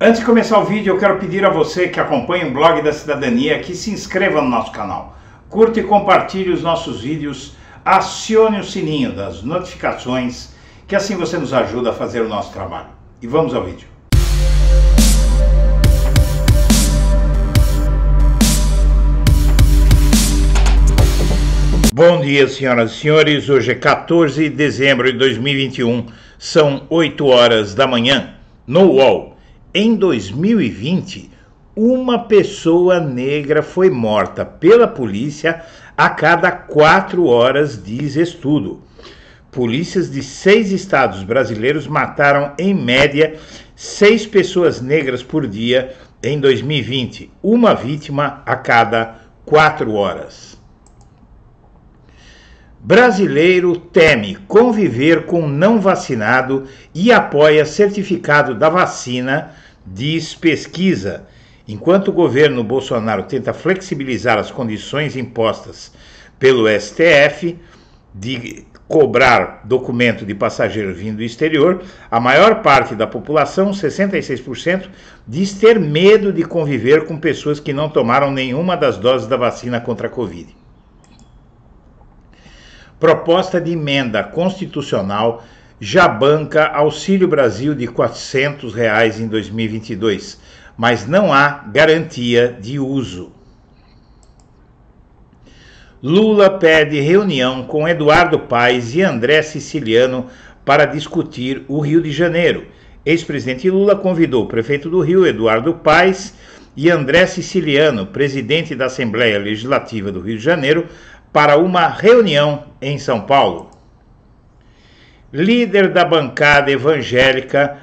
Antes de começar o vídeo, eu quero pedir a você que acompanha o blog da cidadania que se inscreva no nosso canal, curta e compartilhe os nossos vídeos, acione o sininho das notificações, que assim você nos ajuda a fazer o nosso trabalho. E vamos ao vídeo. Bom dia, senhoras e senhores. Hoje é 14 de dezembro de 2021, são 8 horas da manhã, no UOL. Em 2020, uma pessoa negra foi morta pela polícia a cada quatro horas, diz estudo. Polícias de seis estados brasileiros mataram, em média, seis pessoas negras por dia em 2020, uma vítima a cada quatro horas. Brasileiro teme conviver com não vacinado e apoia certificado da vacina diz pesquisa. Enquanto o governo Bolsonaro tenta flexibilizar as condições impostas pelo STF de cobrar documento de passageiro vindo do exterior, a maior parte da população, 66%, diz ter medo de conviver com pessoas que não tomaram nenhuma das doses da vacina contra a Covid. Proposta de emenda constitucional já banca Auxílio Brasil de R$ 400 reais em 2022, mas não há garantia de uso. Lula pede reunião com Eduardo Paes e André Siciliano para discutir o Rio de Janeiro. Ex-presidente Lula convidou o prefeito do Rio, Eduardo Paes, e André Siciliano, presidente da Assembleia Legislativa do Rio de Janeiro, para uma reunião em São Paulo líder da bancada evangélica,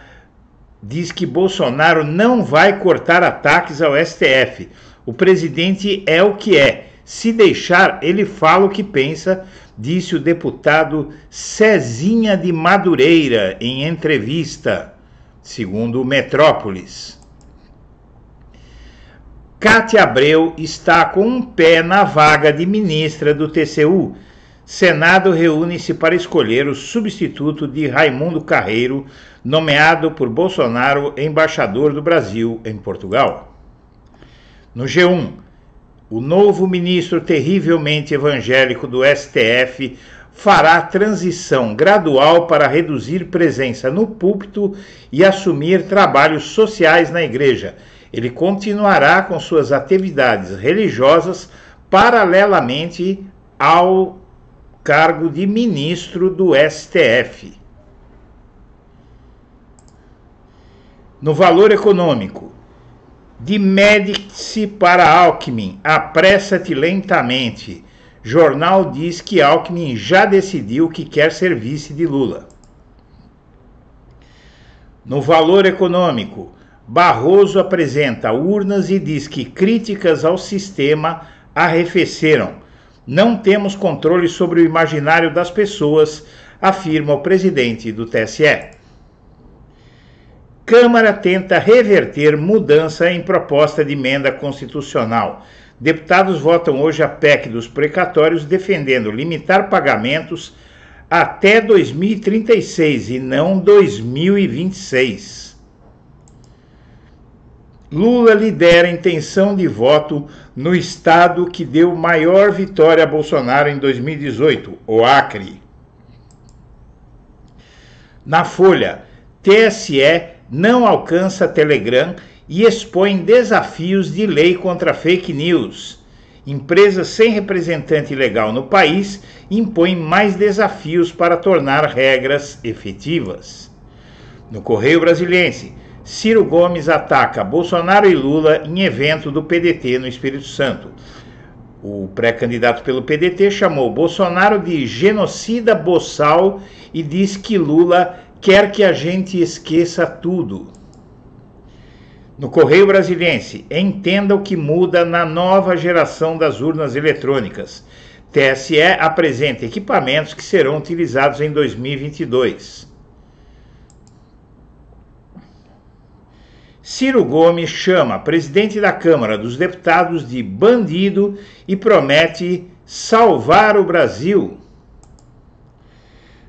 diz que Bolsonaro não vai cortar ataques ao STF. O presidente é o que é. Se deixar, ele fala o que pensa, disse o deputado Cezinha de Madureira em entrevista, segundo o Metrópolis. Cátia Abreu está com um pé na vaga de ministra do TCU Senado reúne-se para escolher o substituto de Raimundo Carreiro, nomeado por Bolsonaro embaixador do Brasil em Portugal. No G1, o novo ministro terrivelmente evangélico do STF fará transição gradual para reduzir presença no púlpito e assumir trabalhos sociais na igreja. Ele continuará com suas atividades religiosas paralelamente ao cargo de ministro do STF. No valor econômico, de Médici para Alckmin, apressa-te lentamente. Jornal diz que Alckmin já decidiu que quer ser vice de Lula. No valor econômico, Barroso apresenta urnas e diz que críticas ao sistema arrefeceram não temos controle sobre o imaginário das pessoas, afirma o presidente do TSE. Câmara tenta reverter mudança em proposta de emenda constitucional. Deputados votam hoje a PEC dos precatórios defendendo limitar pagamentos até 2036 e não 2026. Lula lidera a intenção de voto no estado que deu maior vitória a Bolsonaro em 2018, o Acre. Na Folha, TSE não alcança Telegram e expõe desafios de lei contra fake news. Empresa sem representante legal no país impõe mais desafios para tornar regras efetivas. No Correio Brasiliense, Ciro Gomes ataca Bolsonaro e Lula em evento do PDT no Espírito Santo. O pré-candidato pelo PDT chamou Bolsonaro de genocida boçal e diz que Lula quer que a gente esqueça tudo. No Correio Brasiliense, entenda o que muda na nova geração das urnas eletrônicas. TSE apresenta equipamentos que serão utilizados em 2022. Ciro Gomes chama presidente da Câmara dos Deputados de bandido e promete salvar o Brasil.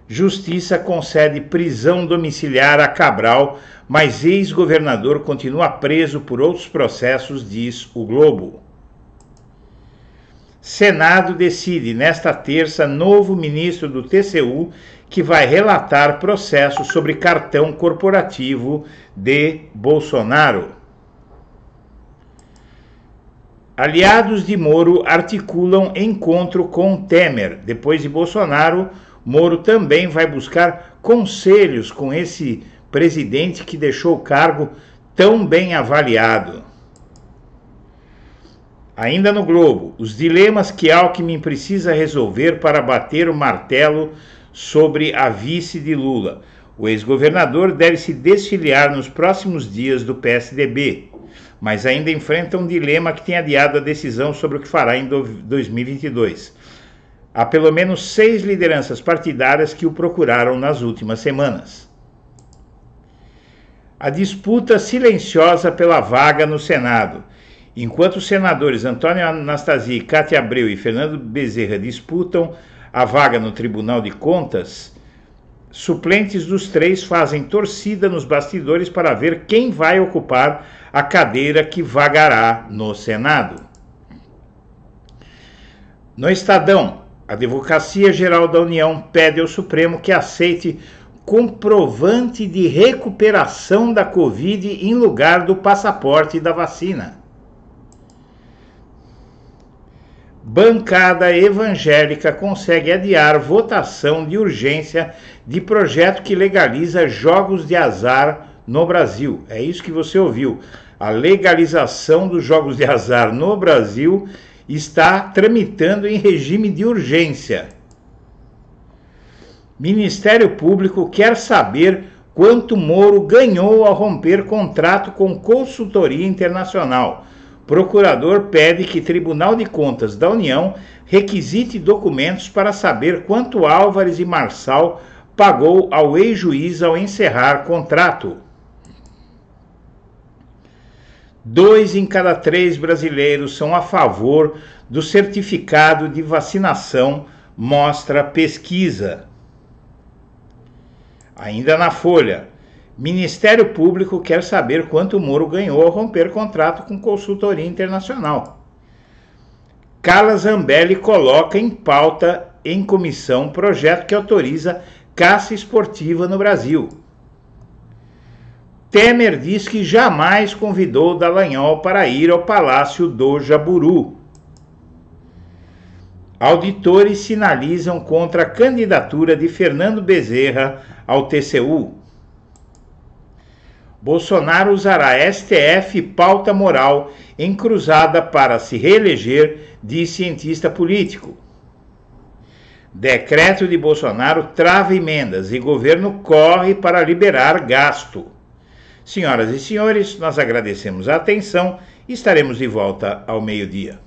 Justiça concede prisão domiciliar a Cabral, mas ex-governador continua preso por outros processos, diz o Globo. Senado decide nesta terça novo ministro do TCU que vai relatar processo sobre cartão corporativo de Bolsonaro. Aliados de Moro articulam encontro com Temer. Depois de Bolsonaro, Moro também vai buscar conselhos com esse presidente que deixou o cargo tão bem avaliado. Ainda no Globo, os dilemas que Alckmin precisa resolver para bater o martelo sobre a vice de Lula. O ex-governador deve se desfiliar nos próximos dias do PSDB, mas ainda enfrenta um dilema que tem adiado a decisão sobre o que fará em 2022. Há pelo menos seis lideranças partidárias que o procuraram nas últimas semanas. A disputa silenciosa pela vaga no Senado. Enquanto os senadores Antônio Anastasia, Cátia Abreu e Fernando Bezerra disputam, a vaga no Tribunal de Contas, suplentes dos três fazem torcida nos bastidores para ver quem vai ocupar a cadeira que vagará no Senado. No Estadão, a Advocacia Geral da União pede ao Supremo que aceite comprovante de recuperação da Covid em lugar do passaporte da vacina. bancada evangélica consegue adiar votação de urgência de projeto que legaliza jogos de azar no Brasil. É isso que você ouviu. A legalização dos jogos de azar no Brasil está tramitando em regime de urgência. Ministério Público quer saber quanto Moro ganhou ao romper contrato com consultoria internacional. Procurador pede que Tribunal de Contas da União requisite documentos para saber quanto Álvares e Marçal pagou ao ex-juiz ao encerrar contrato. Dois em cada três brasileiros são a favor do certificado de vacinação, mostra pesquisa. Ainda na Folha. Ministério Público quer saber quanto Moro ganhou ao romper contrato com consultoria internacional. Carla Zambelli coloca em pauta em comissão projeto que autoriza caça esportiva no Brasil. Temer diz que jamais convidou Dallagnol para ir ao Palácio do Jaburu. Auditores sinalizam contra a candidatura de Fernando Bezerra ao TCU. Bolsonaro usará STF e pauta moral em cruzada para se reeleger, diz cientista político. Decreto de Bolsonaro trava emendas e governo corre para liberar gasto. Senhoras e senhores, nós agradecemos a atenção e estaremos de volta ao meio-dia.